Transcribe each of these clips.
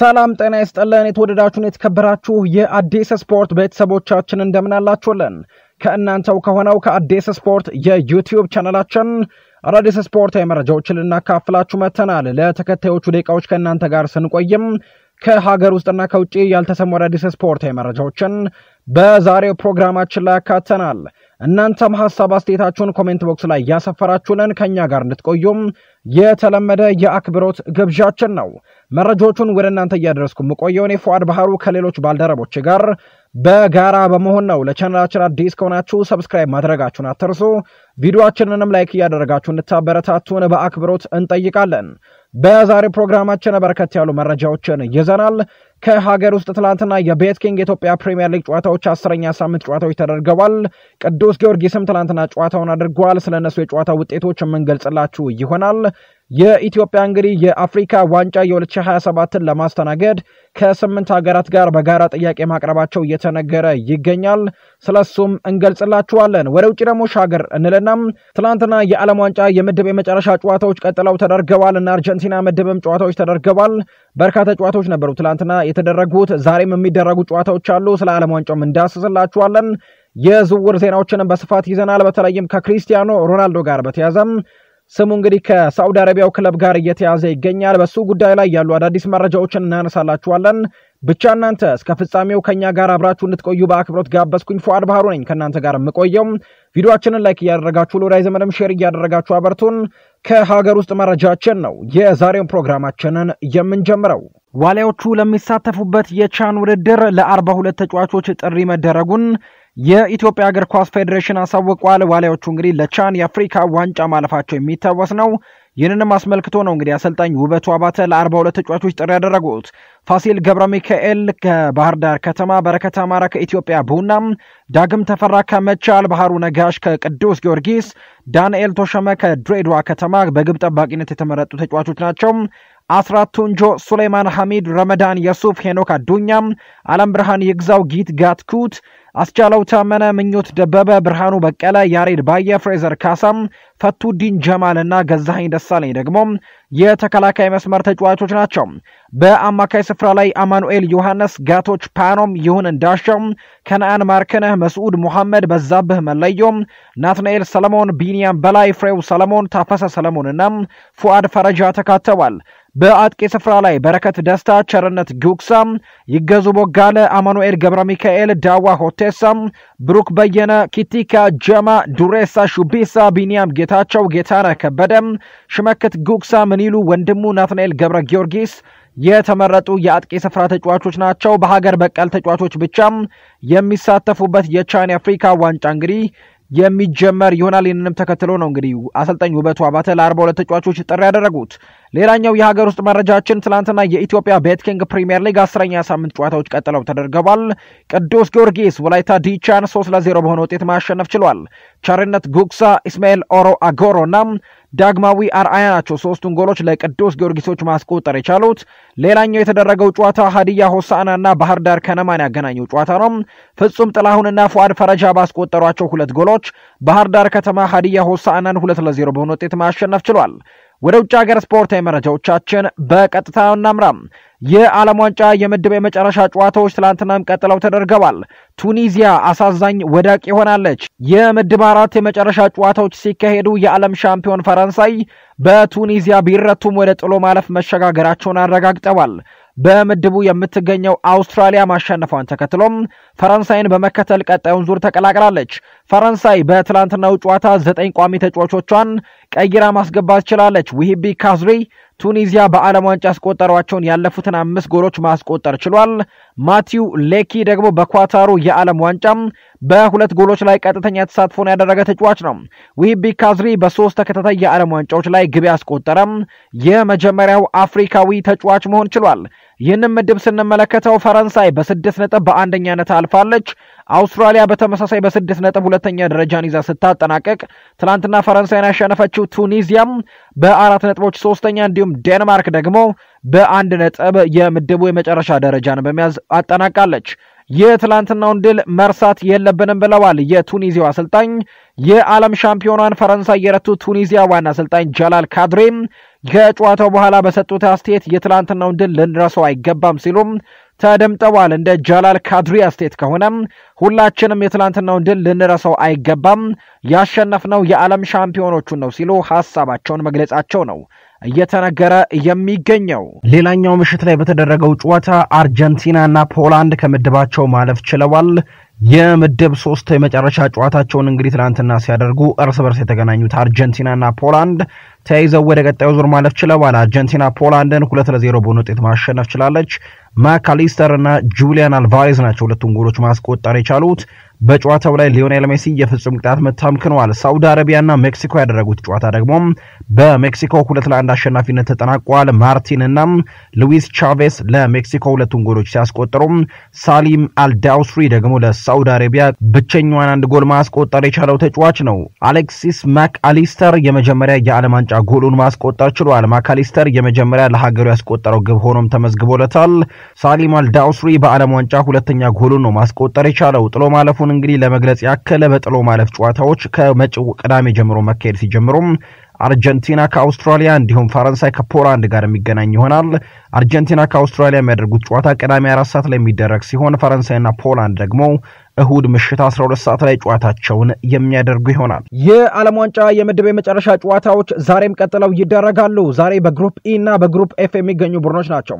ሰላም ጤና ይስጥልን። የተወደዳችሁን የተከበራችሁ የአዲስ ስፖርት ቤተሰቦቻችን እንደምናላችሁልን ከእናንተው ከሆነው ከአዲስ ስፖርት የዩቲዩብ ቻናላችን አዳዲስ ስፖርታዊ መረጃዎችን ልናካፍላችሁ መጥተናል። ለተከታዮቹ ደቂቃዎች ከእናንተ ጋር ስንቆይም ከሀገር ውስጥና ከውጭ ያልተሰሙ አዳዲስ ስፖርታዊ መረጃዎችን በዛሬው ፕሮግራማችን ላይ ያካተናል። እናንተም ሀሳብ አስተያየታችሁን ኮሜንት ቦክስ ላይ እያሰፈራችሁልን ከእኛ ጋር እንድትቆዩም የተለመደ የአክብሮት ግብዣችን ነው። መረጃዎቹን ወደ እናንተ እያደረስኩ የምቆየውን የፉአድ ባህሩ ከሌሎች ባልደረቦች ጋር በጋራ በመሆን ነው። ለቻናላችን አዲስ ከሆናችሁ ሰብስክራይብ ማድረጋችሁን አትርሱ። ቪዲዮችንንም ላይክ እያደረጋችሁ እንድታበረታቱን በአክብሮት እንጠይቃለን። በዛሬ ፕሮግራማችን በርከት ያሉ መረጃዎችን ይዘናል። ከሀገር ውስጥ ትናንትና የቤት ኪንግ የኢትዮጵያ ፕሪምየር ሊግ ጨዋታዎች አስረኛ ሳምንት ጨዋታዎች ተደርገዋል። ቅዱስ ጊዮርጊስም ትናንትና ጨዋታውን አድርጓል። ስለነሱ የጨዋታ ውጤቶች የምንገልጽላችሁ ይሆናል። የኢትዮጵያ እንግዲህ የአፍሪካ ዋንጫ የ2027ን ለማስተናገድ ከስምንት ሀገራት ጋር በጋራ ጥያቄ ማቅረባቸው እየተነገረ ይገኛል። ስለሱም እንገልጽላችኋለን። ወደ ውጭ ደግሞ ሻገር እንልናም ትናንትና የዓለም ዋንጫ የምድብ የመጨረሻ ጨዋታዎች ቀጥለው ተደርገዋል እና አርጀንቲና ምድብም ጨዋታዎች ተደርገዋል። በርካታ ጨዋታዎች ነበሩ ትናንትና የተደረጉት፣ ዛሬም የሚደረጉ ጨዋታዎች አሉ። ስለ ዓለም ዋንጫውም እንዳስስላችኋለን። የዝውውር ዜናዎችንም በስፋት ይዘናል። በተለይም ከክሪስቲያኖ ሮናልዶ ጋር በተያዘም ስሙ እንግዲህ ከሳዑዲ አረቢያው ክለብ ጋር እየተያዘ ይገኛል። በሱ ጉዳይ ላይ ያሉ አዳዲስ መረጃዎችን እናነሳላችኋለን። ብቻ እናንተ እስከ ፍጻሜው ከእኛ ጋር አብራችሁ እንድትቆዩ በአክብሮት ጋበዝኩኝ። ፉአድ ባህሩ ነኝ ከእናንተ ጋር የምቆየው። ቪዲዮችንን ላይክ እያደረጋችሁ ለወዳጅ ዘመድም ሼር እያደረጋችሁ አበርቱን። ከሀገር ውስጥ መረጃችን ነው የዛሬውን ፕሮግራማችንን የምንጀምረው። ዋሊያዎቹ ለሚሳተፉበት የቻን ውድድር ለአርባ ሁለት ተጫዋቾች ጥሪ መደረጉን የኢትዮጵያ እግር ኳስ ፌዴሬሽን አሳውቋል። ዋሊያዎቹ እንግዲህ ለቻን የአፍሪካ ዋንጫ ማለፋቸው የሚታወስ ነው። ይህንንም አስመልክቶ ነው እንግዲህ አሰልጣኝ ውበቱ አባተ ለአርባ ሁለት ተጫዋቾች ጥሪ ያደረጉት። ፋሲል ገብረ ሚካኤል ከባህር ዳር ከተማ፣ በረከት አማራ ከኢትዮጵያ ቡናም፣ ዳግም ተፈራ ከመቻል፣ ባህሩ ነጋሽ ከቅዱስ ጊዮርጊስ፣ ዳንኤል ቶሸመ ከድሬድዋ ከተማ በግብ ጠባቂነት የተመረጡ ተጫዋቾች ናቸው። አስራት ቱንጆ፣ ሱሌይማን ሐሚድ፣ ረመዳን የሱፍ፣ ሄኖክ አዱኛም፣ አለም ብርሃን፣ ይግዛው ጊት ጋትኩት አስቻለው ታመነ፣ ምኞት ደበበ፣ ብርሃኑ በቀለ፣ ያሬድ ባየ፣ ፍሬዘር ካሳም፣ ፈቱዲን ጀማል እና ገዛሀኝ ደሳለኝ ደግሞ የተከላካይ መስመር ተጫዋቾች ናቸው። በአማካይ ስፍራ ላይ አማኑኤል ዮሐንስ፣ ጋቶች ፓኖም፣ ይሁን እንዳሻው፣ ከነአን ማርክነህ፣ መስዑድ ሙሐመድ፣ በዛብህ መለዮ፣ ናትናኤል ሰለሞን፣ ቢንያም በላይ፣ ፍሬው ሰለሞን፣ ታፈሰ ሰለሞን እና ፉአድ ፈረጃ ተካተዋል። በአጥቂ ስፍራ ላይ በረከት ደስታ፣ ቸርነት ጉግሳም፣ ይገዙ ቦጋለ፣ አማኑኤል ገብረ ሚካኤል፣ ዳዋ ሆቴሳ ብሩክ በየነ፣ ኪቲካ ጀማ፣ ዱሬሳ ሹቢሳ፣ ቢኒያም ጌታቸው፣ ጌታነ ከበደም፣ ሽመክት ጉግሳ፣ ምኒሉ ወንድሙ፣ ናትናኤል ገብረ ጊዮርጊስ የተመረጡ የአጥቂ ስፍራ ተጫዋቾች ናቸው። በሀገር በቀል ተጫዋቾች ብቻም የሚሳተፉበት የቻን አፍሪካ ዋንጫ እንግዲህ የሚጀመር ይሆናል። ይህንንም ተከትሎ ነው እንግዲህ አሰልጣኝ ውበቱ አባተ ለአርባ ሁለት ተጫዋቾች ጥሪ ያደረጉት። ሌላኛው የሀገር ውስጥ መረጃችን ትናንትና የኢትዮጵያ ቤትኪንግ ፕሪምየር ሊግ አስረኛ ሳምንት ጨዋታዎች ቀጥለው ተደርገዋል። ቅዱስ ጊዮርጊስ ወላይታ ዲቻን ሶስት ለዜሮ በሆነ ውጤት ማሸነፍ ችሏል። ቸርነት ጉግሳ፣ ኢስማኤል ኦሮ አጎሮ እና ዳግማዊ አርአያ ናቸው ሶስቱን ጎሎች ለቅዱስ ጊዮርጊሶች ማስቆጠር የቻሉት። ሌላኛው የተደረገው ጨዋታ ሀዲያ ሆሳዕና እና ባህር ዳር ከነማን ያገናኘው ጨዋታ ነው። ፍጹም ጥላሁንና ፉአድ ፈረጃ ባስቆጠሯቸው ሁለት ጎሎች ባህር ዳር ከተማ ሀዲያ ሆሳዕናን ሁለት ለዜሮ በሆነ ውጤት ማሸነፍ ችሏል። ወደ ውጭ ሀገር ስፖርታዊ መረጃዎቻችን በቀጥታ እናምራም። የዓለም ዋንጫ የምድብ የመጨረሻ ጨዋታዎች ትላንትናም ቀጥለው ተደርገዋል። ቱኒዚያ አሳዛኝ ወዳቂ ሆናለች። የምድብ አራት የመጨረሻ ጨዋታዎች ሲካሄዱ የዓለም ሻምፒዮን ፈረንሳይ በቱኒዚያ ቢረቱም ወደ ጥሎ ማለፍ መሸጋገራቸውን አረጋግጠዋል። በምድቡ የምትገኘው አውስትራሊያ ማሸነፏን ተከትሎም ፈረንሳይን በመከተል ቀጣዩን ዙር ተቀላቅላለች። ፈረንሳይ በትላንትናው ጨዋታ ዘጠኝ ቋሚ ተጫዋቾቿን ቀይራ ማስገባት ችላለች። ውሂቢ ካዝሪ ቱኒዚያ በዓለም ዋንጫ ያስቆጠሯቸውን ያለፉትን አምስት ጎሎች ማስቆጠር ችሏል። ማቲው ሌኪ ደግሞ በኳታሩ የዓለም ዋንጫም በሁለት ጎሎች ላይ ቀጥተኛ ተሳትፎን ያደረገ ተጫዋች ነው። ውሂቢ ካዝሪ በሶስት ተከታታይ የዓለም ዋንጫዎች ላይ ግብ ያስቆጠረም የመጀመሪያው አፍሪካዊ ተጫዋች መሆን ችሏል። ይህንን ምድብ ስንመለከተው ፈረንሳይ በስድስት ነጥብ በአንደኛነት አልፋለች። አውስትራሊያ በተመሳሳይ በስድስት ነጥብ ሁለተኛ ደረጃን ይዛ ስታጠናቀቅ ትናንትና ፈረንሳይን ያሸነፈችው ቱኒዚያም በአራት ነጥቦች ሶስተኛ፣ እንዲሁም ዴንማርክ ደግሞ በአንድ ነጥብ የምድቡ የመጨረሻ ደረጃን በመያዝ አጠናቃለች። የትላንትናውን ድል መርሳት የለብንም ብለዋል የቱኒዚያው አሰልጣኝ። የዓለም ሻምፒዮኗን ፈረንሳይ የረቱ ቱኒዚያ ዋና አሰልጣኝ ጀላል ካድሬም ከጨዋታው በኋላ በሰጡት አስተያየት የትላንትናውን ድል ልንረሳው አይገባም ሲሉም ተደምጠዋል። እንደ ጀላል ካድሪ አስተያየት ከሆነ ሁላችንም የትላንትናውን ድል ልንረሳው አይገባም፣ ያሸነፍነው የዓለም ሻምፒዮኖቹን ነው ሲሉ ሐሳባቸውን መግለጻቸው ነው እየተነገረ የሚገኘው። ሌላኛው ምሽት ላይ በተደረገው ጨዋታ አርጀንቲናና ፖላንድ ከምድባቸው ማለፍ ችለዋል። የምድብ ሶስት የመጨረሻ ጨዋታቸውን እንግዲህ ትናንትና ሲያደርጉ እርስ በርስ የተገናኙት አርጀንቲናና ፖላንድ ተያይዘው ወደ ቀጣዩ ዙር ማለፍ ችለዋል። አርጀንቲና ፖላንድን ሁለት ለዜሮ በሆነ ውጤት ማሸነፍ ችላለች። ማካሊስተር እና ጁሊያን አልቫሬዝ ናቸው ሁለቱን ጎሎች ማስቆጠር የቻሉት። በጨዋታው ላይ ሊዮኔል ሜሲ የፍጹም ቅጣት ምት አምክነዋል። ሳውዲ አረቢያና ሜክሲኮ ያደረጉት ጨዋታ ደግሞ በሜክሲኮ ሁለት ለአንድ አሸናፊነት ተጠናቋል። ማርቲን እና ሉዊስ ቻቬስ ለሜክሲኮ ሁለቱን ጎሎች ሲያስቆጥሩ፣ ሳሊም አልዳውስሪ ደግሞ ለሳውዲ አረቢያ ብቸኛዋን አንድ ጎል ማስቆጠር የቻለው ተጫዋች ነው። አሌክሲስ ማክአሊስተር የመጀመሪያ የዓለም ዋንጫ ጎሉን ማስቆጠር ችሏል። ማካሊስተር የመጀመሪያ ለሀገሩ ያስቆጠረው ግብ ሆኖም ተመዝግቦለታል። ሳሊም አልዳውስሪ በዓለም ዋንጫ ሁለተኛ ጎሉን ነው ማስቆጠር የቻለው። ጥሎ ማለፉን እንግዲህ ለመግለጽ ያከለ በጥሎ ማለፍ ጨዋታዎች ከመጪው ቅዳሜ ጀምሮ መካሄድ ሲጀምሩም አርጀንቲና ከአውስትራሊያ እንዲሁም ፈረንሳይ ከፖላንድ ጋር የሚገናኝ ይሆናል። አርጀንቲና ከአውስትራሊያ የሚያደርጉት ጨዋታ ቅዳሜ አራት ሰዓት ላይ የሚደረግ ሲሆን ፈረንሳይና ፖላንድ ደግሞ እሁድ ምሽት 12 ሰዓት ላይ ጨዋታቸውን የሚያደርጉ ይሆናል። የዓለም ዋንጫ የምድብ የመጨረሻ ጨዋታዎች ዛሬም ቀጥለው ይደረጋሉ። ዛሬ በግሩፕ ኢ e እና በግሩፕ ኤፍ የሚገኙ ቡድኖች ናቸው።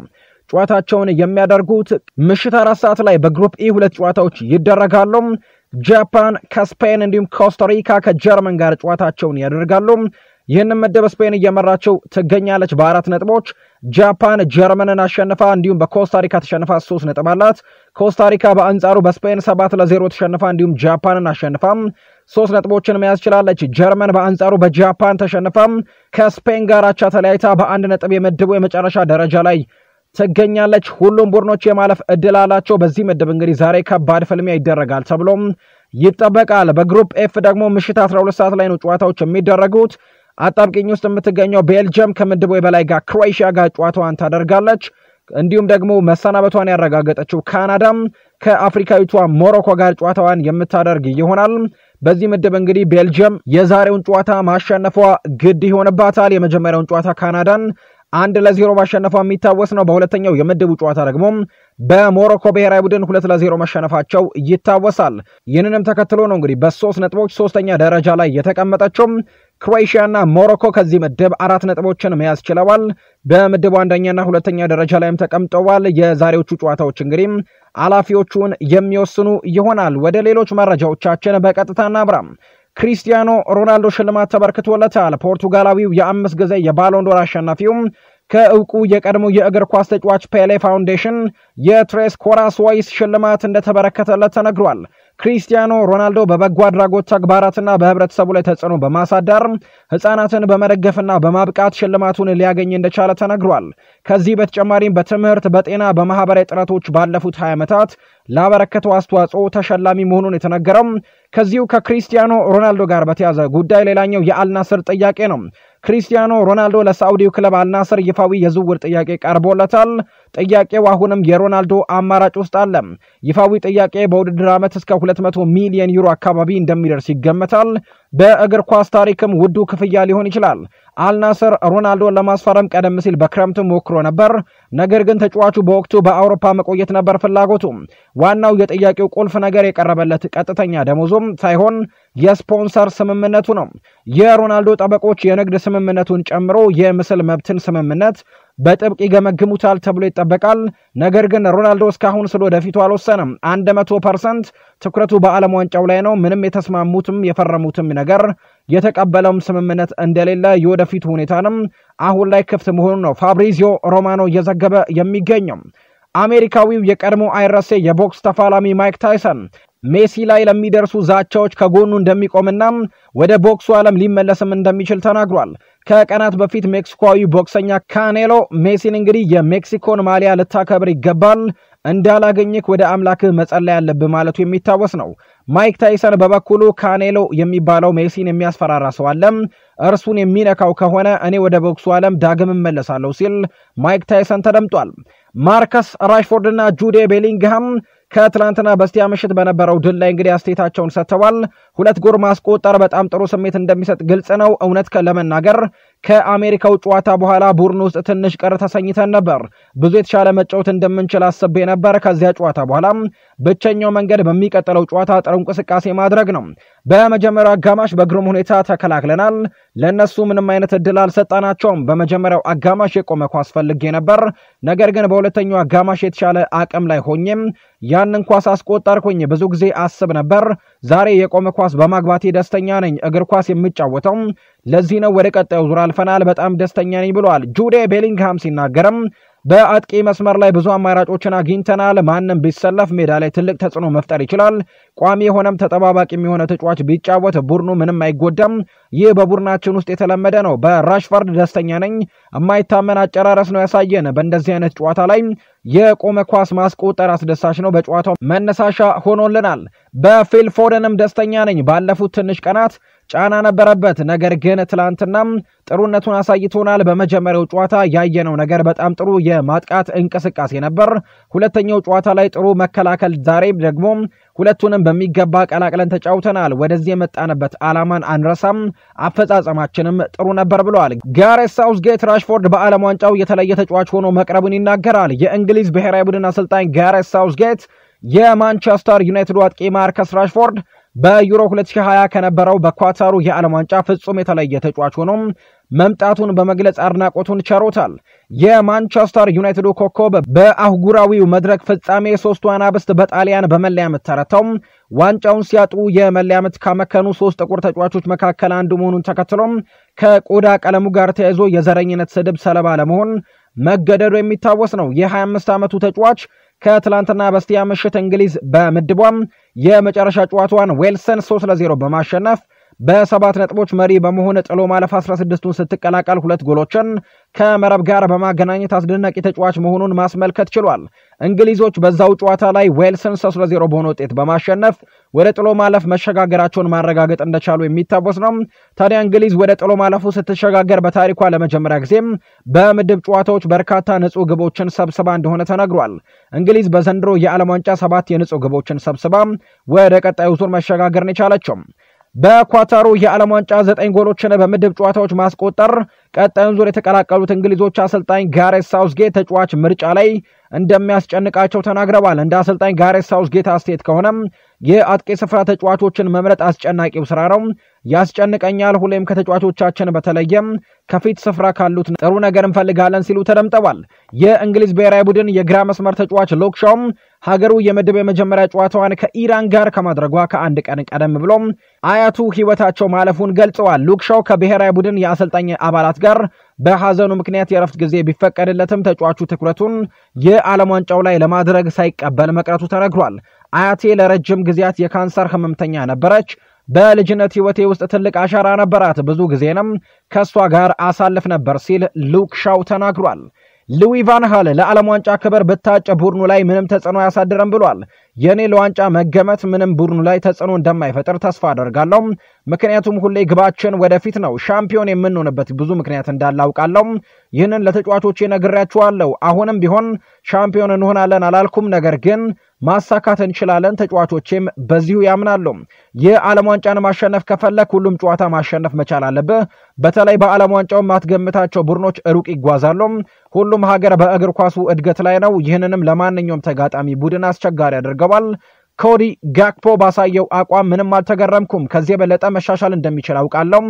ጨዋታቸውን የሚያደርጉት ምሽት አራት ሰዓት ላይ በግሩፕ ኢ ሁለት ጨዋታዎች ይደረጋሉ። ጃፓን ከስፔን እንዲሁም ኮስታሪካ ከጀርመን ጋር ጨዋታቸውን ያደርጋሉ። ይህንም መደብ ስፔን እየመራቸው ትገኛለች በአራት ነጥቦች። ጃፓን ጀርመንን አሸንፋ እንዲሁም በኮስታሪካ ተሸንፋ ሶስት ነጥብ አላት። ኮስታሪካ በአንጻሩ በስፔን ሰባት ለዜሮ ተሸንፋ እንዲሁም ጃፓንን አሸንፋም ሶስት ነጥቦችን መያዝ ችላለች። ጀርመን በአንጻሩ በጃፓን ተሸንፋም ከስፔን ጋር አቻ ተለያይታ በአንድ ነጥብ የመድቡ የመጨረሻ ደረጃ ላይ ትገኛለች። ሁሉም ቡድኖች የማለፍ እድል አላቸው። በዚህ ምድብ እንግዲህ ዛሬ ከባድ ፍልሚያ ይደረጋል ተብሎም ይጠበቃል። በግሩፕ ኤፍ ደግሞ ምሽት 12 ሰዓት ላይ ነው ጨዋታዎች የሚደረጉት። አጣብቂኝ ውስጥ የምትገኘው ቤልጅየም ከምድቡ የበላይ ጋር ክሮኤሽያ ጋር ጨዋታዋን ታደርጋለች። እንዲሁም ደግሞ መሰናበቷን ያረጋገጠችው ካናዳም ከአፍሪካዊቷ ሞሮኮ ጋር ጨዋታዋን የምታደርግ ይሆናል። በዚህ ምድብ እንግዲህ ቤልጅየም የዛሬውን ጨዋታ ማሸነፏ ግድ ይሆንባታል። የመጀመሪያውን ጨዋታ ካናዳን አንድ ለዜሮ ማሸነፏ የሚታወስ ነው። በሁለተኛው የምድቡ ጨዋታ ደግሞ በሞሮኮ ብሔራዊ ቡድን ሁለት ለዜሮ መሸነፋቸው ይታወሳል። ይህንንም ተከትሎ ነው እንግዲህ በሶስት ነጥቦች ሶስተኛ ደረጃ ላይ የተቀመጠችው ክሮኤሽያና ሞሮኮ ከዚህ ምድብ አራት ነጥቦችን መያዝ ችለዋል። በምድቡ አንደኛና ሁለተኛ ደረጃ ላይም ተቀምጠዋል። የዛሬዎቹ ጨዋታዎች እንግዲህ አላፊዎቹን የሚወስኑ ይሆናል። ወደ ሌሎች መረጃዎቻችን በቀጥታ እናብራም። ክሪስቲያኖ ሮናልዶ ሽልማት ተበርክቶለታል። ፖርቱጋላዊው የአምስት ጊዜ የባሎንዶር አሸናፊው ከእውቁ የቀድሞ የእግር ኳስ ተጫዋች ፔሌ ፋውንዴሽን የትሬስ ዋይስ ሽልማት እንደተበረከተለት ተነግሯል። ክሪስቲያኖ ሮናልዶ በበጎ አድራጎት ተግባራትና በህብረተሰቡ ላይ ተጽዕኖ በማሳደር ህጻናትን በመደገፍና በማብቃት ሽልማቱን ሊያገኝ እንደቻለ ተነግሯል። ከዚህ በተጨማሪም በትምህርት፣ በጤና፣ በማህበራዊ ጥረቶች ባለፉት 20 ዓመታት ላበረከተው አስተዋጽኦ ተሸላሚ መሆኑን የተነገረው ከዚሁ ከክሪስቲያኖ ሮናልዶ ጋር በተያዘ ጉዳይ ሌላኛው የአልናስር ጥያቄ ነው። ክሪስቲያኖ ሮናልዶ ለሳዑዲው ክለብ አልናስር ይፋዊ የዝውውር ጥያቄ ቀርቦለታል። ጥያቄው አሁንም የሮናልዶ አማራጭ ውስጥ አለ። ይፋዊ ጥያቄ በውድድር ዓመት እስከ 200 ሚሊዮን ዩሮ አካባቢ እንደሚደርስ ይገመታል። በእግር ኳስ ታሪክም ውዱ ክፍያ ሊሆን ይችላል። አልናስር ሮናልዶን ለማስፈረም ቀደም ሲል በክረምቱ ሞክሮ ነበር። ነገር ግን ተጫዋቹ በወቅቱ በአውሮፓ መቆየት ነበር ፍላጎቱ። ዋናው የጥያቄው ቁልፍ ነገር የቀረበለት ቀጥተኛ ደሞዙም ሳይሆን የስፖንሰር ስምምነቱ ነው። የሮናልዶ ጠበቆች የንግድ ስምምነቱን ጨምሮ የምስል መብትን ስምምነት በጥብቅ ይገመግሙታል ተብሎ ይጠበቃል። ነገር ግን ሮናልዶ እስካሁን ስለ ወደፊቱ አልወሰንም። አንድ መቶ ፐርሰንት ትኩረቱ በዓለም ዋንጫው ላይ ነው። ምንም የተስማሙትም የፈረሙትም ነገር የተቀበለውም ስምምነት እንደሌለ የወደፊት ሁኔታንም አሁን ላይ ክፍት መሆኑ ነው ፋብሪዚዮ ሮማኖ እየዘገበ የሚገኘው። አሜሪካዊው የቀድሞ አይረሴ የቦክስ ተፋላሚ ማይክ ታይሰን ሜሲ ላይ ለሚደርሱ ዛቻዎች ከጎኑ እንደሚቆምና ወደ ቦክሱ ዓለም ሊመለስም እንደሚችል ተናግሯል። ከቀናት በፊት ሜክሲኮዊ ቦክሰኛ ካኔሎ ሜሲን እንግዲህ የሜክሲኮን ማሊያ ልታከብር ይገባል፣ እንዳላገኘክ ወደ አምላክህ መጸለይ ያለብህ ማለቱ የሚታወስ ነው። ማይክ ታይሰን በበኩሉ ካኔሎ የሚባለው ሜሲን የሚያስፈራራ ሰው አለ፣ እርሱን የሚነካው ከሆነ እኔ ወደ ቦክሱ ዓለም ዳግም እመለሳለሁ ሲል ማይክ ታይሰን ተደምጧል። ማርከስ ራሽፎርድ እና ጁዴ ቤሊንግሃም ከትላንትና በስቲያ ምሽት በነበረው ድል ላይ እንግዲህ አስተያየታቸውን ሰጥተዋል። ሁለት ጎል ማስቆጠር በጣም ጥሩ ስሜት እንደሚሰጥ ግልጽ ነው። እውነት ለመናገር ከአሜሪካው ጨዋታ በኋላ ቡድን ውስጥ ትንሽ ቅር ተሰኝተን ነበር። ብዙ የተሻለ መጫወት እንደምንችል አስቤ ነበር። ከዚያ ጨዋታ በኋላ ብቸኛው መንገድ በሚቀጥለው ጨዋታ ጥሩ እንቅስቃሴ ማድረግ ነው። በመጀመሪያው አጋማሽ በግሩም ሁኔታ ተከላክለናል። ለእነሱ ምንም አይነት እድል አልሰጣናቸውም። በመጀመሪያው አጋማሽ የቆመ ኳስ ፈልጌ ነበር፣ ነገር ግን በሁለተኛው አጋማሽ የተሻለ አቅም ላይ ሆኜም ያንን ኳስ አስቆጠርኩኝ። ብዙ ጊዜ አስብ ነበር። ዛሬ የቆመ ኳስ በማግባቴ ደስተኛ ነኝ። እግር ኳስ የምጫወተው ለዚህ ነው። ወደ ቀጣዩ ዙር አልፈናል። በጣም ደስተኛ ነኝ ብለዋል ጁዴ ቤሊንግሃም ሲናገርም በአጥቂ መስመር ላይ ብዙ አማራጮችን አግኝተናል። ማንም ቢሰለፍ ሜዳ ላይ ትልቅ ተጽዕኖ መፍጠር ይችላል። ቋሚ የሆነም ተጠባባቂ የሆነ ተጫዋች ቢጫወት ቡድኑ ምንም አይጎዳም። ይህ በቡድናችን ውስጥ የተለመደ ነው። በራሽፈርድ ደስተኛ ነኝ። የማይታመን አጨራረስ ነው ያሳየን። በእንደዚህ አይነት ጨዋታ ላይ የቆመ ኳስ ማስቆጠር አስደሳች ነው። በጨዋታው መነሳሻ ሆኖልናል። በፊል ፎደንም ደስተኛ ነኝ። ባለፉት ትንሽ ቀናት ጫና ነበረበት፣ ነገር ግን ትላንትናም ጥሩነቱን አሳይቶናል። በመጀመሪያው ጨዋታ ያየነው ነገር በጣም ጥሩ የማጥቃት እንቅስቃሴ ነበር። ሁለተኛው ጨዋታ ላይ ጥሩ መከላከል፣ ዛሬም ደግሞ ሁለቱንም በሚገባ ቀላቅለን ተጫውተናል። ወደዚህ የመጣንበት አላማን አንረሳም፣ አፈጻጸማችንም ጥሩ ነበር ብለዋል። ጋሬት ሳውዝጌት ራሽፎርድ በዓለም ዋንጫው የተለየ ተጫዋች ሆኖ መቅረቡን ይናገራል። የእንግሊዝ ብሔራዊ ቡድን አሰልጣኝ ጋሬት ሳውዝጌት የማንቸስተር ዩናይትድ አጥቂ ማርከስ ራሽፎርድ በዩሮ 2020 ከነበረው በኳታሩ የዓለም ዋንጫ ፍጹም የተለየ ተጫዋች ሆኖም መምጣቱን በመግለጽ አድናቆቱን ቸሮታል። የማንቸስተር ዩናይትዱ ኮከብ በአህጉራዊው መድረክ ፍጻሜ ሶስቱን አናብስት በጣሊያን በመለያ ምት ተረተው ዋንጫውን ሲያጡ የመለያ ምት ካመከኑ ሶስት ጥቁር ተጫዋቾች መካከል አንዱ መሆኑን ተከትሎም ከቆዳ ቀለሙ ጋር ተያይዞ የዘረኝነት ስድብ ሰለባ ለመሆን መገደዱ የሚታወስ ነው። የ25 ዓመቱ ተጫዋች ከትላንትና በስቲያ ምሽት እንግሊዝ በምድቧም የመጨረሻ ጨዋታዋን ዌልስን 3 ለ0 በማሸነፍ በሰባት ነጥቦች መሪ በመሆን ጥሎ ማለፍ 16ቱን ስትቀላቀል ሁለት ጎሎችን ከመረብ ጋር በማገናኘት አስደናቂ ተጫዋች መሆኑን ማስመልከት ችሏል። እንግሊዞች በዛው ጨዋታ ላይ ዌልስን 3 ለ0 በሆነ ውጤት በማሸነፍ ወደ ጥሎ ማለፍ መሸጋገራቸውን ማረጋገጥ እንደቻሉ የሚታወስ ነው። ታዲያ እንግሊዝ ወደ ጥሎ ማለፉ ስትሸጋገር በታሪኳ ለመጀመሪያ ጊዜም በምድብ ጨዋታዎች በርካታ ንጹህ ግቦችን ሰብስባ እንደሆነ ተነግሯል። እንግሊዝ በዘንድሮ የዓለም ዋንጫ ሰባት የንጹህ ግቦችን ሰብስባ ወደ ቀጣዩ ዙር መሸጋገርን የቻለችው በኳታሩ የዓለም ዋንጫ ዘጠኝ ጎሎችን በምድብ ጨዋታዎች ማስቆጠር ቀጣዩን ዙር የተቀላቀሉት እንግሊዞች አሰልጣኝ ጋሬት ሳውስጌት ተጫዋች ምርጫ ላይ እንደሚያስጨንቃቸው ተናግረዋል። እንደ አሰልጣኝ ጋሬት ሳውስጌት አስተያየት ከሆነም የአጥቂ ስፍራ ተጫዋቾችን መምረጥ አስጨናቂው ስራ ነው፣ ያስጨንቀኛል። ሁሌም ከተጫዋቾቻችን በተለየም ከፊት ስፍራ ካሉት ጥሩ ነገር እንፈልጋለን ሲሉ ተደምጠዋል። የእንግሊዝ ብሔራዊ ቡድን የግራ መስመር ተጫዋች ሎክሻውም ሀገሩ የምድብ የመጀመሪያ ጨዋታዋን ከኢራን ጋር ከማድረጓ ከአንድ ቀን ቀደም ብሎም አያቱ ሕይወታቸው ማለፉን ገልጸዋል። ሉክሻው ከብሔራዊ ቡድን የአሰልጣኝ አባላት ጋር በሐዘኑ ምክንያት የእረፍት ጊዜ ቢፈቀድለትም ተጫዋቹ ትኩረቱን የዓለም ዋንጫው ላይ ለማድረግ ሳይቀበል መቅረቱ ተነግሯል። አያቴ ለረጅም ጊዜያት የካንሰር ህመምተኛ ነበረች። በልጅነት ህይወቴ ውስጥ ትልቅ አሻራ ነበራት። ብዙ ጊዜንም ከእሷ ጋር አሳልፍ ነበር ሲል ሉክ ሻው ተናግሯል። ሉዊ ቫን ሃል ለዓለም ዋንጫ ክብር በታጨ ቡድኑ ላይ ምንም ተጽዕኖ አያሳድርም ብሏል። የእኔ ለዋንጫ መገመት ምንም ቡድኑ ላይ ተጽዕኖ እንደማይፈጥር ተስፋ አደርጋለሁ። ምክንያቱም ሁሌ ግባችን ወደፊት ነው። ሻምፒዮን የምንሆንበት ብዙ ምክንያት እንዳላውቃለሁ። ይህንን ለተጫዋቾቼ ነግሬያችኋለሁ። አሁንም ቢሆን ሻምፒዮን እንሆናለን አላልኩም፣ ነገር ግን ማሳካት እንችላለን። ተጫዋቾቼም በዚሁ ያምናሉ። የዓለም ዋንጫን ማሸነፍ ከፈለግ ሁሉም ጨዋታ ማሸነፍ መቻል አለብህ። በተለይ በዓለም ዋንጫው የማትገምታቸው ቡድኖች ሩቅ ይጓዛሉ። ሁሉም ሀገር በእግር ኳሱ እድገት ላይ ነው። ይህንንም ለማንኛውም ተጋጣሚ ቡድን አስቸጋሪ አድርገዋል። ኮዲ ጋክፖ ባሳየው አቋም ምንም አልተገረምኩም። ከዚህ የበለጠ መሻሻል እንደሚችል አውቃለሁ።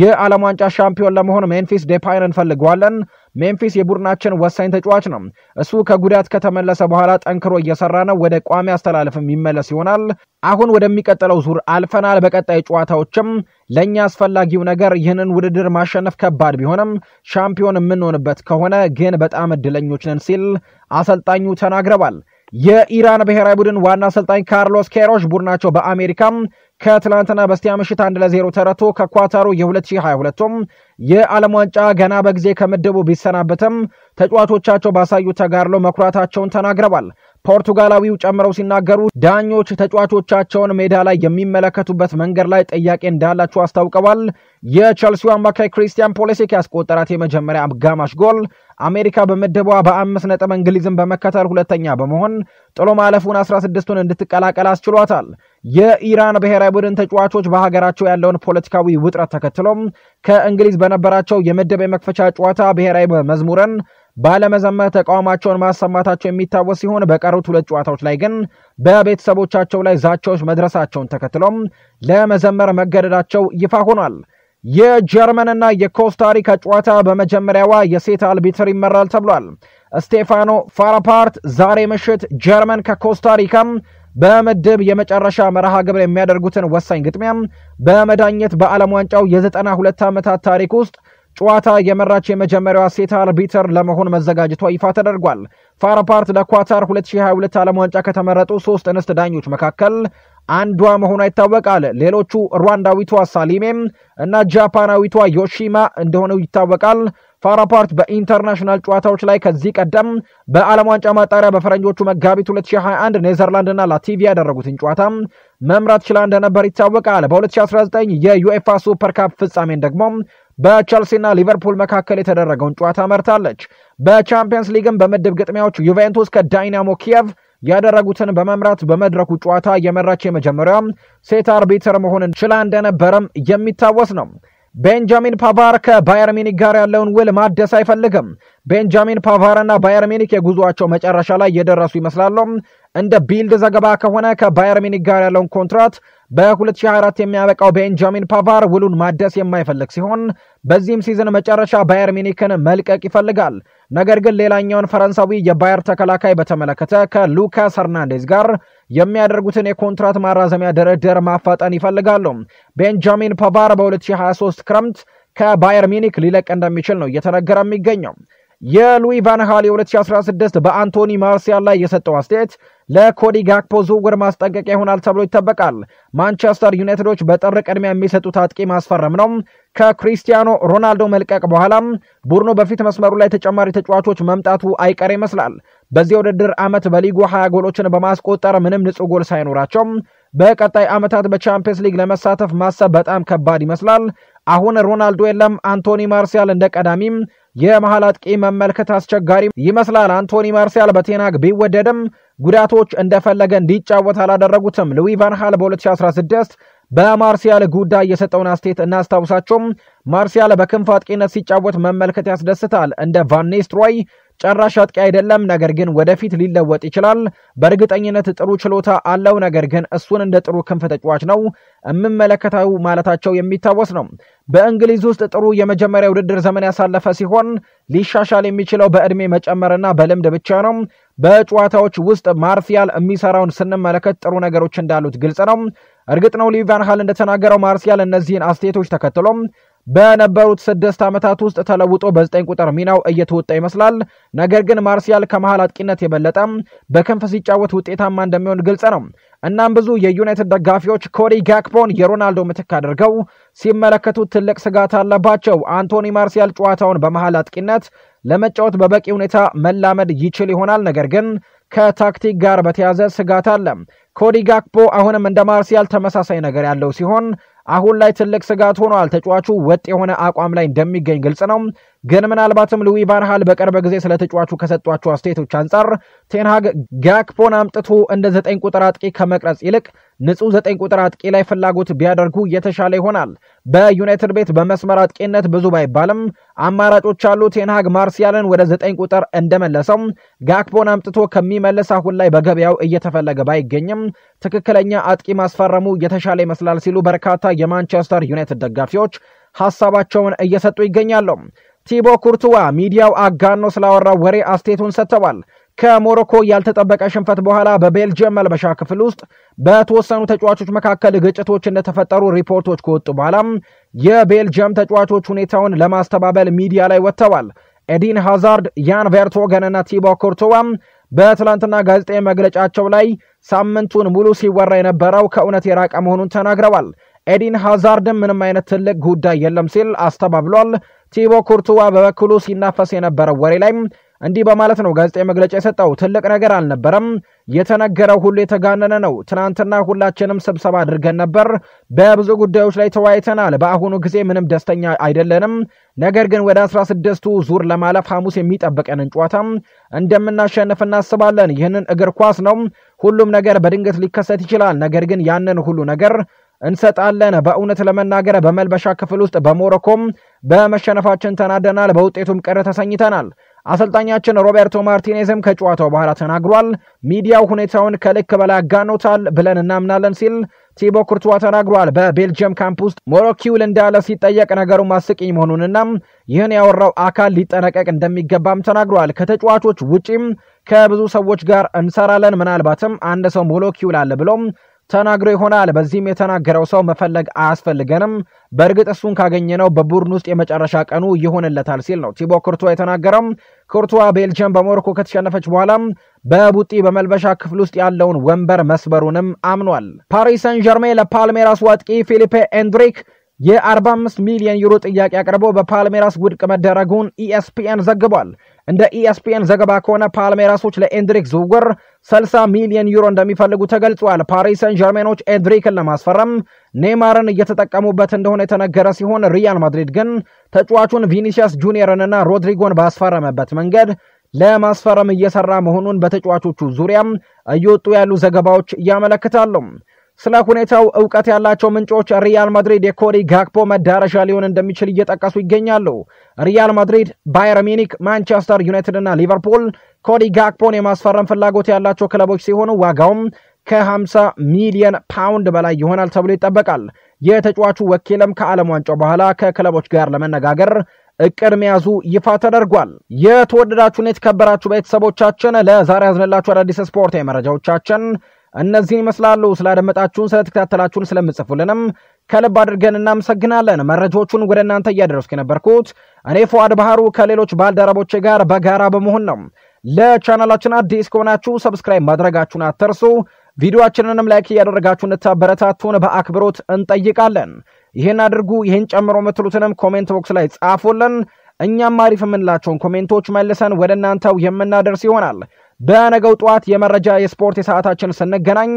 የዓለም ዋንጫ ሻምፒዮን ለመሆን ሜንፊስ ዴፓይን እንፈልገዋለን። ሜንፊስ የቡድናችን ወሳኝ ተጫዋች ነው። እሱ ከጉዳት ከተመለሰ በኋላ ጠንክሮ እየሰራ ነው። ወደ ቋሚ አስተላለፍም ይመለስ ይሆናል። አሁን ወደሚቀጥለው ዙር አልፈናል። በቀጣይ ጨዋታዎችም ለእኛ አስፈላጊው ነገር ይህንን ውድድር ማሸነፍ ከባድ ቢሆንም ሻምፒዮን የምንሆንበት ከሆነ ግን በጣም እድለኞች ነን ሲል አሰልጣኙ ተናግረዋል። የኢራን ብሔራዊ ቡድን ዋና አሰልጣኝ ካርሎስ ኬሮሽ ቡድናቸው በአሜሪካ ከትላንትና በስቲያ ምሽት አንድ ለዜሮ ተረቶ ከኳታሩ የ2022ቱም የዓለም ዋንጫ ገና በጊዜ ከምድቡ ቢሰናበትም ተጫዋቾቻቸው ባሳዩ ተጋድሎ መኩራታቸውን ተናግረዋል። ፖርቱጋላዊው ጨምረው ሲናገሩ ዳኞች ተጫዋቾቻቸውን ሜዳ ላይ የሚመለከቱበት መንገድ ላይ ጥያቄ እንዳላቸው አስታውቀዋል። የቸልሲው አማካይ ክሪስቲያን ፖሊሲክ ያስቆጠራት የመጀመሪያ አጋማሽ ጎል አሜሪካ በምድቧ በአምስት ነጥብ እንግሊዝን በመከተል ሁለተኛ በመሆን ጥሎ ማለፉን 16ቱን እንድትቀላቀል አስችሏታል። የኢራን ብሔራዊ ቡድን ተጫዋቾች በሀገራቸው ያለውን ፖለቲካዊ ውጥረት ተከትሎም ከእንግሊዝ በነበራቸው የምድብ የመክፈቻ ጨዋታ ብሔራዊ መዝሙርን ባለመዘመር ተቃውሟቸውን ማሰማታቸው የሚታወስ ሲሆን በቀሩት ሁለት ጨዋታዎች ላይ ግን በቤተሰቦቻቸው ላይ ዛቻዎች መድረሳቸውን ተከትሎም ለመዘመር መገደዳቸው ይፋ ሆኗል። የጀርመንና የኮስታሪካ ጨዋታ በመጀመሪያዋ የሴት አልቢትር ይመራል ተብሏል። ስቴፋኖ ፋራፓርት ዛሬ ምሽት ጀርመን ከኮስታሪካም በምድብ የመጨረሻ መርሃ ግብር የሚያደርጉትን ወሳኝ ግጥሚያ በመዳኘት በዓለም ዋንጫው የዘጠና ሁለት ዓመታት ታሪክ ውስጥ ጨዋታ የመራች የመጀመሪያዋ ሴት አርቢተር ለመሆን መዘጋጀቷ ይፋ ተደርጓል። ፋራፓርት ለኳታር 2022 ዓለም ዋንጫ ከተመረጡ ሶስት እንስት ዳኞች መካከል አንዷ መሆኗ ይታወቃል። ሌሎቹ ሩዋንዳዊቷ ሳሊሜም እና ጃፓናዊቷ ዮሺማ እንደሆኑ ይታወቃል። ፋራፓርት በኢንተርናሽናል ጨዋታዎች ላይ ከዚህ ቀደም በዓለም ዋንጫ ማጣሪያ በፈረንጆቹ መጋቢት 2021 ኔዘርላንድና ላቲቪ ያደረጉትን ጨዋታ መምራት ችላ እንደነበር ይታወቃል። በ2019 የዩኤፋ ሱፐር ካፕ ፍጻሜን ደግሞ በቸልሲና ሊቨርፑል መካከል የተደረገውን ጨዋታ መርታለች። በቻምፒየንስ ሊግም በምድብ ግጥሚያዎች ዩቬንቱስ ከዳይናሞ ኪየቭ ያደረጉትን በመምራት በመድረኩ ጨዋታ የመራች የመጀመሪያ ሴት አርቢትር መሆንን ችላ እንደነበረም የሚታወስ ነው። ቤንጃሚን ፓቫር ከባየር ሚኒክ ጋር ያለውን ውል ማደስ አይፈልግም። ቤንጃሚን ፓቫርና ባየር ሚኒክ የጉዞአቸው መጨረሻ ላይ የደረሱ ይመስላሉ። እንደ ቢልድ ዘገባ ከሆነ ከባየር ሚኒክ ጋር ያለውን ኮንትራት በ2024 የሚያበቃው ቤንጃሚን ፓቫር ውሉን ማደስ የማይፈልግ ሲሆን በዚህም ሲዝን መጨረሻ ባየር ሚኒክን መልቀቅ ይፈልጋል። ነገር ግን ሌላኛውን ፈረንሳዊ የባየር ተከላካይ በተመለከተ ከሉካስ ሄርናንዴዝ ጋር የሚያደርጉትን የኮንትራት ማራዘሚያ ድርድር ማፋጠን ይፈልጋሉ። ቤንጃሚን ፓቫር በ2023 ክረምት ከባየር ሚኒክ ሊለቅ እንደሚችል ነው እየተነገረ የሚገኘው። የሉዊ ቫንሃል የ2016 በአንቶኒ ማርሲያል ላይ የሰጠው አስተያየት ለኮዲ ጋክፖ ዝውውር ማስጠንቀቂያ ይሆናል ተብሎ ይጠበቃል። ማንቸስተር ዩናይትዶች በጥር ቅድሚያ የሚሰጡት አጥቂ ማስፈረም ነው። ከክሪስቲያኖ ሮናልዶ መልቀቅ በኋላም ቡድኑ በፊት መስመሩ ላይ ተጨማሪ ተጫዋቾች መምጣቱ አይቀር ይመስላል። በዚህ ውድድር ዓመት በሊጉ 20 ጎሎችን በማስቆጠር ምንም ንጹህ ጎል ሳይኖራቸው በቀጣይ ዓመታት በቻምፒየንስ ሊግ ለመሳተፍ ማሰብ በጣም ከባድ ይመስላል። አሁን ሮናልዶ የለም። አንቶኒ ማርሲያል እንደ ቀዳሚም የመሃል አጥቂ መመልከት አስቸጋሪ ይመስላል። አንቶኒ ማርሲያል በቴናግ ቢወደድም ጉዳቶች እንደፈለገ እንዲጫወት አላደረጉትም። ሉዊ ቫንሃል በ2016 በማርሲያል ጉዳይ የሰጠውን አስተያየት እናስታውሳቸውም። ማርሲያል በክንፍ አጥቂነት ሲጫወት መመልከት ያስደስታል። እንደ ቫን ኒስትሮይ ጨራሽ አጥቂ አይደለም፣ ነገር ግን ወደፊት ሊለወጥ ይችላል። በእርግጠኝነት ጥሩ ችሎታ አለው፣ ነገር ግን እሱን እንደ ጥሩ ክንፍ ተጫዋች ነው የምመለከተው ማለታቸው የሚታወስ ነው። በእንግሊዝ ውስጥ ጥሩ የመጀመሪያ ውድድር ዘመን ያሳለፈ ሲሆን ሊሻሻል የሚችለው በእድሜ መጨመርና በልምድ ብቻ ነው። በጨዋታዎች ውስጥ ማርሲያል የሚሰራውን ስንመለከት ጥሩ ነገሮች እንዳሉት ግልጽ ነው። እርግጥ ነው ሊቫን ሃል እንደተናገረው ማርሲያል እነዚህን አስተያየቶች ተከትሎም በነበሩት ስድስት ዓመታት ውስጥ ተለውጦ በዘጠኝ ቁጥር ሚናው እየተወጣ ይመስላል። ነገር ግን ማርሲያል ከመሃል አጥቂነት የበለጠ በክንፍ ሲጫወት ውጤታማ እንደሚሆን ግልጽ ነው። እናም ብዙ የዩናይትድ ደጋፊዎች ኮዲ ጋክፖን የሮናልዶ ምትክ አድርገው ሲመለከቱት ትልቅ ስጋት አለባቸው። አንቶኒ ማርሲያል ጨዋታውን በመሃል አጥቂነት ለመጫወት በበቂ ሁኔታ መላመድ ይችል ይሆናል፣ ነገር ግን ከታክቲክ ጋር በተያዘ ስጋት አለ። ኮዲ ጋክፖ አሁንም እንደ ማርሲያል ተመሳሳይ ነገር ያለው ሲሆን አሁን ላይ ትልቅ ስጋት ሆኗል። ተጫዋቹ ወጥ የሆነ አቋም ላይ እንደሚገኝ ግልጽ ነው። ግን ምናልባትም ሉዊ ቫንሃል በቅርብ ጊዜ ስለ ተጫዋቹ ከሰጧቸው አስተያየቶች አንጻር ቴንሃግ ጋክፖን አምጥቶ እንደ ዘጠኝ ቁጥር አጥቂ ከመቅረጽ ይልቅ ንጹህ ዘጠኝ ቁጥር አጥቂ ላይ ፍላጎት ቢያደርጉ የተሻለ ይሆናል። በዩናይትድ ቤት በመስመር አጥቂነት ብዙ ባይባልም አማራጮች አሉ። ቴንሃግ ማርሲያልን ወደ ዘጠኝ ቁጥር እንደመለሰው ጋክፖን አምጥቶ ከሚመልስ አሁን ላይ በገበያው እየተፈለገ ባይገኝም ትክክለኛ አጥቂ ማስፈረሙ የተሻለ ይመስላል ሲሉ በርካታ የማንቸስተር ዩናይትድ ደጋፊዎች ሀሳባቸውን እየሰጡ ይገኛሉ። ቲቦ ኩርቱዋ ሚዲያው አጋኖ ስላወራው ወሬ አስቴቱን ሰጥተዋል። ከሞሮኮ ያልተጠበቀ ሽንፈት በኋላ በቤልጅየም መልበሻ ክፍል ውስጥ በተወሰኑ ተጫዋቾች መካከል ግጭቶች እንደተፈጠሩ ሪፖርቶች ከወጡ በኋላም የቤልጅየም ተጫዋቾች ሁኔታውን ለማስተባበል ሚዲያ ላይ ወጥተዋል። ኤዲን ሃዛርድ፣ ያን ቬርቶገንና ቲቦ ኮርቶዋም በትላንትና ጋዜጣዊ መግለጫቸው ላይ ሳምንቱን ሙሉ ሲወራ የነበረው ከእውነት የራቀ መሆኑን ተናግረዋል። ኤዲን ሃዛርድም ምንም አይነት ትልቅ ጉዳይ የለም ሲል አስተባብሏል። ቲቦ ኩርቱዋ በበኩሉ ሲናፈስ የነበረው ወሬ ላይ እንዲህ በማለት ነው ጋዜጣዊ መግለጫ የሰጠው። ትልቅ ነገር አልነበረም የተነገረው፣ ሁሉ የተጋነነ ነው። ትናንትና ሁላችንም ስብሰባ አድርገን ነበር። በብዙ ጉዳዮች ላይ ተወያይተናል። በአሁኑ ጊዜ ምንም ደስተኛ አይደለንም። ነገር ግን ወደ አስራ ስድስቱ ዙር ለማለፍ ሐሙስ የሚጠበቀንን ጨዋታ እንደምናሸንፍ እናስባለን። ይህንን እግር ኳስ ነው። ሁሉም ነገር በድንገት ሊከሰት ይችላል። ነገር ግን ያንን ሁሉ ነገር እንሰጣለን። በእውነት ለመናገር በመልበሻ ክፍል ውስጥ በሞሮኮም በመሸነፋችን ተናደናል። በውጤቱም ቅር ተሰኝተናል። አሰልጣኛችን ሮቤርቶ ማርቲኔዝም ከጨዋታው በኋላ ተናግሯል። ሚዲያው ሁኔታውን ከልክ በላይ አጋኖታል ብለን እናምናለን ሲል ቲቦ ኩርቱዋ ተናግሯል። በቤልጅየም ካምፕ ውስጥ ሞሮኪውል እንዳለ ሲጠየቅ ነገሩ ማስቂኝ መሆኑንና ይህን ያወራው አካል ሊጠነቀቅ እንደሚገባም ተናግሯል። ከተጫዋቾች ውጪም ከብዙ ሰዎች ጋር እንሰራለን። ምናልባትም አንድ ሰው ሞሎኪውል አለ ብሎም ተናግሮ ይሆናል። በዚህም የተናገረው ሰው መፈለግ አያስፈልገንም፣ በእርግጥ እሱን ካገኘነው በቡድን ውስጥ የመጨረሻ ቀኑ ይሆንለታል ሲል ነው ቲቦ ኩርቷ የተናገረም። ኩርቷ ቤልጅየም በሞሮኮ ከተሸነፈች በኋላም በቡጢ በመልበሻ ክፍል ውስጥ ያለውን ወንበር መስበሩንም አምኗል። ፓሪስ ሰን ዠርሜ ለፓልሜራስ ዋጥቂ ፊሊፔ ኤንድሪክ የ45 ሚሊዮን ዩሮ ጥያቄ አቅርቦ በፓልሜራስ ውድቅ መደረጉን ኢኤስፒኤን ዘግቧል። እንደ ኢኤስፒኤን e ዘገባ ከሆነ ፓልሜራሶች ለኤንድሪክ ዝውውር 30 ሚሊዮን ዩሮ እንደሚፈልጉ ተገልጿል። ፓሪስ ሰን ዠርሜኖች ኤንድሪክን ለማስፈረም ኔማርን እየተጠቀሙበት እንደሆነ የተነገረ ሲሆን ሪያል ማድሪድ ግን ተጫዋቹን ቪኒሲየስ ጁኒየርንና ሮድሪጎን ባስፈረመበት መንገድ ለማስፈረም እየሰራ መሆኑን በተጫዋቾቹ ዙሪያም እየወጡ ያሉ ዘገባዎች ያመለክታሉ። ስለ ሁኔታው እውቀት ያላቸው ምንጮች ሪያል ማድሪድ የኮዲ ጋክፖ መዳረሻ ሊሆን እንደሚችል እየጠቀሱ ይገኛሉ። ሪያል ማድሪድ፣ ባየር ሚኒክ፣ ማንቸስተር ዩናይትድ እና ሊቨርፑል ኮዲ ጋክፖን የማስፈረም ፍላጎት ያላቸው ክለቦች ሲሆኑ ዋጋውም ከ50 ሚሊዮን ፓውንድ በላይ ይሆናል ተብሎ ይጠበቃል። የተጫዋቹ ወኪልም ከዓለም ዋንጫው በኋላ ከክለቦች ጋር ለመነጋገር እቅድ መያዙ ይፋ ተደርጓል። የተወደዳችሁን የተከበራችሁ ቤተሰቦቻችን ለዛሬ ያዝንላችሁ አዳዲስ ስፖርታዊ መረጃዎቻችን እነዚህን ይመስላሉ። ስላደመጣችሁን፣ ስለተከታተላችሁን፣ ስለምጽፉልንም ከልብ አድርገን እናመሰግናለን። መረጃዎቹን ወደ እናንተ እያደረስኩ የነበርኩት እኔ ፎአድ ባህሩ ከሌሎች ባልደረቦቼ ጋር በጋራ በመሆን ነው። ለቻናላችን አዲስ ከሆናችሁ ሰብስክራይብ ማድረጋችሁን አትርሱ። ቪዲዮአችንንም ላይክ እያደረጋችሁ እንድታበረታቱን በአክብሮት እንጠይቃለን። ይህን አድርጉ፣ ይህን ጨምሮ የምትሉትንም ኮሜንት ቦክስ ላይ ጻፉልን። እኛም አሪፍ የምንላቸውን ኮሜንቶች መልሰን ወደ እናንተው የምናደርስ ይሆናል። በነገው ጠዋት የመረጃ የስፖርት የሰዓታችን ስንገናኝ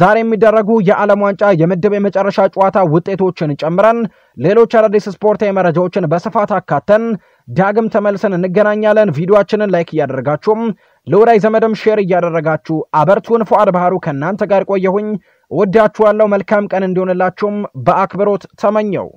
ዛሬ የሚደረጉ የዓለም ዋንጫ የምድብ የመጨረሻ ጨዋታ ውጤቶችን ጨምረን ሌሎች አዳዲስ ስፖርታዊ መረጃዎችን በስፋት አካተን ዳግም ተመልሰን እንገናኛለን። ቪዲዮችንን ላይክ እያደረጋችሁም ለወዳጅ ዘመድም ሼር እያደረጋችሁ አበርቱን። ፉአድ ባህሩ ከእናንተ ጋር ቆየሁኝ። ወዳችኋለሁ። መልካም ቀን እንዲሆንላችሁም በአክብሮት ተመኘው።